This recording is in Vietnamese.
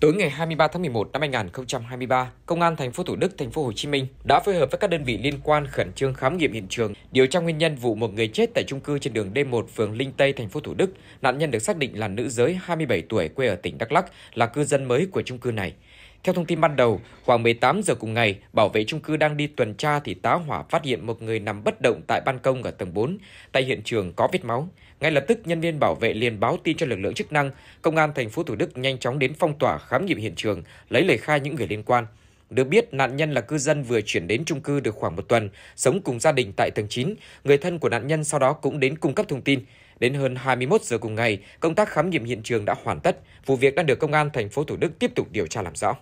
Tối ngày 23 tháng 11 năm 2023, Công an thành phố Thủ Đức, thành phố Hồ Chí Minh đã phối hợp với các đơn vị liên quan khẩn trương khám nghiệm hiện trường, điều tra nguyên nhân vụ một người chết tại trung cư trên đường D1 phường Linh Tây, thành phố Thủ Đức. Nạn nhân được xác định là nữ giới 27 tuổi quê ở tỉnh Đắk Lắk, là cư dân mới của trung cư này. Theo thông tin ban đầu, khoảng 18 giờ cùng ngày, bảo vệ trung cư đang đi tuần tra thì tá hỏa phát hiện một người nằm bất động tại ban công ở tầng 4. Tại hiện trường có vết máu. Ngay lập tức, nhân viên bảo vệ liền báo tin cho lực lượng chức năng. Công an thành phố Thủ Đức nhanh chóng đến phong tỏa khám nghiệm hiện trường, lấy lời khai những người liên quan. Được biết, nạn nhân là cư dân vừa chuyển đến trung cư được khoảng một tuần, sống cùng gia đình tại tầng 9. Người thân của nạn nhân sau đó cũng đến cung cấp thông tin. Đến hơn 21 giờ cùng ngày, công tác khám nghiệm hiện trường đã hoàn tất, vụ việc đang được công an thành phố Thủ Đức tiếp tục điều tra làm rõ.